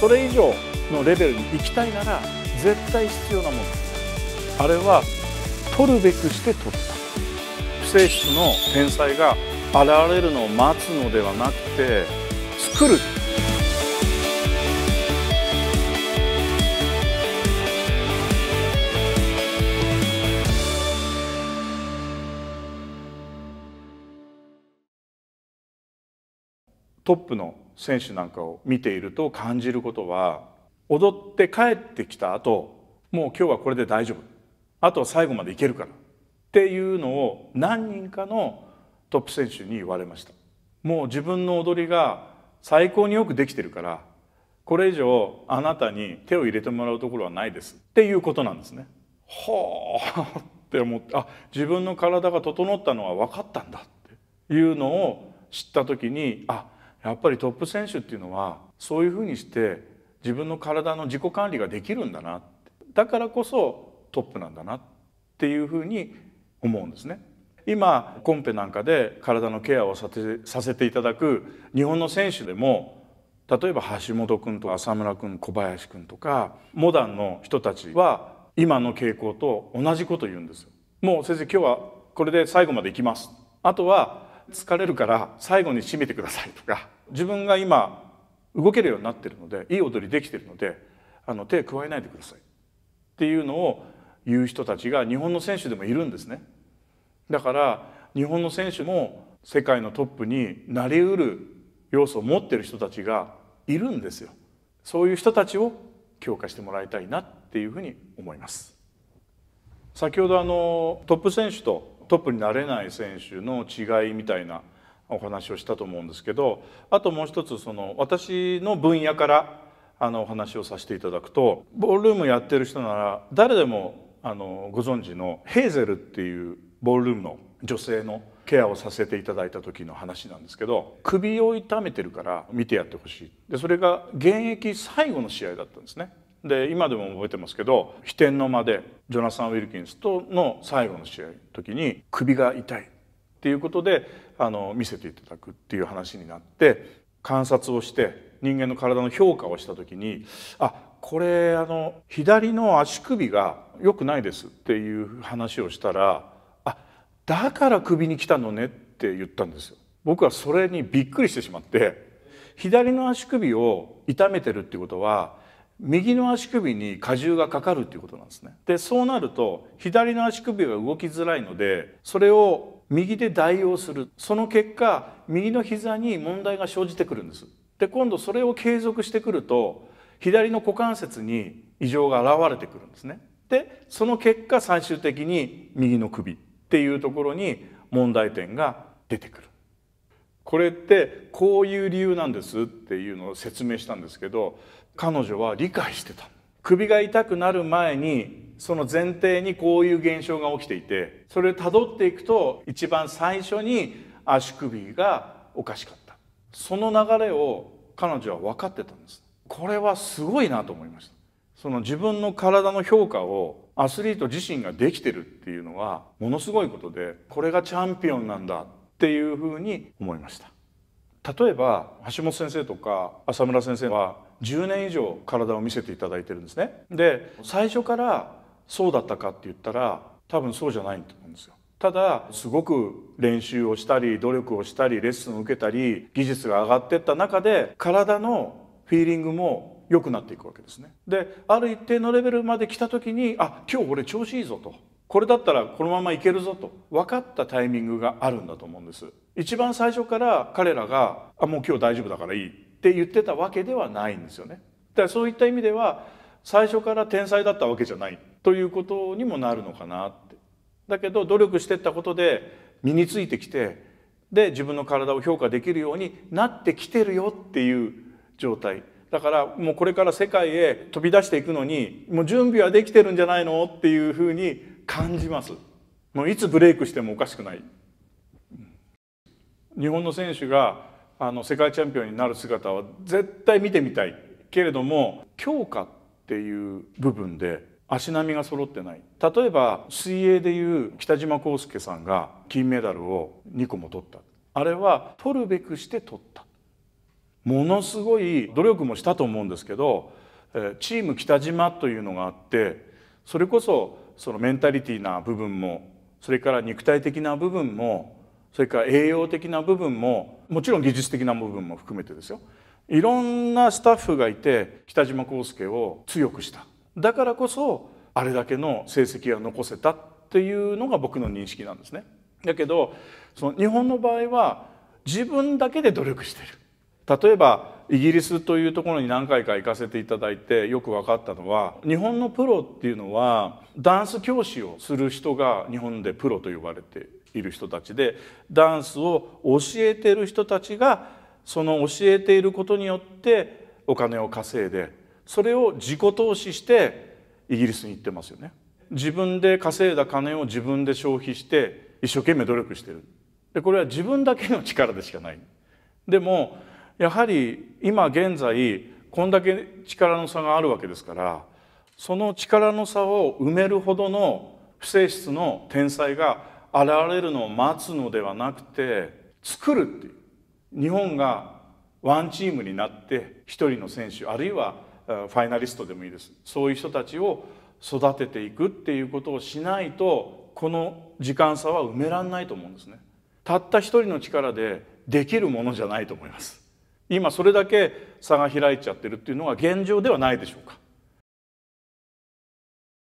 それ以上のレベルに行きたいなら絶対必要なものあれは取るべくして取った不正室の天才が現れるのを待つのではなくて作るトップの選手なんかを見ていると感じることは踊って帰ってきた後もう今日はこれで大丈夫あとは最後までいけるからっていうのを何人かのトップ選手に言われましたもう自分の踊りが最高によくできてるからこれ以上あなたに手を入れてもらうところはないですっていうことなんですね。はあって思ってあ自分の体が整ったのは分かったんだっていうのを知った時にあやっぱりトップ選手っていうのはそういうふうにして自分の体の自己管理ができるんだなだからこそトップなんだなっていうふうに思うんですね。今コンペなんかで体のケアをさせていただく日本の選手でも例えば橋本君とか浅村君小林君とかモダンの人たちは今の傾向と同じこと言うんですよ。もう先生今日はこれで最後までいきます。あとは疲れるから最後に締めてくださいとか自分が今動けるようになってるのでいい踊りできてるのであの手加えないでくださいっていうのを言う人たちが日本の選手でもいるんですね。だから日本の選手も世界のトップになりうる要素を持ってる人たちがいるんですよ。そういう人たちを強化してもらいたいなっていうふうに思います。先ほどあのトップ選手とトップになれない選手の違いみたいなお話をしたと思うんですけどあともう一つその私の分野からあのお話をさせていただくとボールルームやってる人なら誰でもあのご存知のヘーゼルっていうボールルームの女性のケアをさせていただいた時の話なんですけど首を痛めてるから見てやってほしいでそれが現役最後の試合だったんですねで今でも覚えてますけど飛天の間でジョナサン・ウィルキンスとの最後の試合の時に首が痛いっていうことであの見せていただくっていう話になって観察をして人間の体の評価をした時にあこれあの左の足首が良くないですっていう話をしたらあだから首に来たのねって言ったんですよ。僕はそれにびっくりしてしまって左の足首を痛めてるってことは右の足首に荷重がかかるということなんですね。でそうなると左の足首が動きづらいのでそれを右で代用するその結果右の膝に問題が生じてくるんです。で今度それを継続してくると左の股関節に異常が現れてくるんですね。でその結果最終的に右の首っていうところに問題点が出てくる。これってこういう理由なんですっていうのを説明したんですけど彼女は理解してた首が痛くなる前にその前提にこういう現象が起きていてそれをたどっていくと一番最初に足首がおかしかったその流れを彼女は分かってたんですこれはすごいなと思いましたその自分の体の評価をアスリート自身ができてるっていうのはものすごいことでこれがチャンピオンなんだっていうふうに思いました例えば橋本先生とか浅村先生は10年以上体を見せていただいてるんですねで最初からそうだったかって言ったら多分そうじゃないと思うんですよただすごく練習をしたり努力をしたりレッスンを受けたり技術が上がってった中で体のフィーリングも良くなっていくわけですねである一定のレベルまで来た時にあ今日俺調子いいぞとこれだったらこのままいけるぞと分かったタイミングがあるんだと思うんです一番最初から彼らがあもう今日大丈夫だからいいって言ってたわけではないんですよねだからそういった意味では最初から天才だったわけじゃないということにもなるのかなってだけど努力してったことで身についてきてで自分の体を評価できるようになってきてるよっていう状態だからもうこれから世界へ飛び出していくのにもう準備はできてるんじゃないのっていうふうに感じますもういつブレイクしてもおかしくない日本の選手があの世界チャンピオンになる姿は絶対見てみたいけれども強化っていう部分で足並みが揃ってない例えば水泳でいう北島康介さんが金メダルを2個も取ったあれは取るべくして取ったものすごい努力もしたと思うんですけどチーム北島というのがあってそれこそそのメンタリティーな部分もそれから肉体的な部分もそれから栄養的な部分ももちろん技術的な部分も含めてですよいろんなスタッフがいて北島康介を強くしただからこそあれだけの成績が残せたっていうのが僕の認識なんですね。だけどその日本の場合は自分だけで努力してる例えばイギリスというところに何回か行かせていただいてよく分かったのは日本のプロっていうのはダンス教師をする人が日本でプロと呼ばれている人たちでダンスを教えてる人たちがその教えていることによってお金を稼いでそれを自己投資してイギリスに行ってますよね。自分で稼いだ金を自分で消費して一生懸命努力してるでこれは自分だけの力でしかないでもやはり今現在こんだけ力の差があるわけですからその力の差を埋めるほどの不正室の天才が現れるのを待つのではなくて作るっていう日本がワンチームになって一人の選手あるいはファイナリストでもいいですそういう人たちを育てていくっていうことをしないとこの時間差は埋めらんないと思うんですね。たった一人の力でできるものじゃないと思います。今それだけ差が開いちゃってるっていうのが現状ではないでしょうか。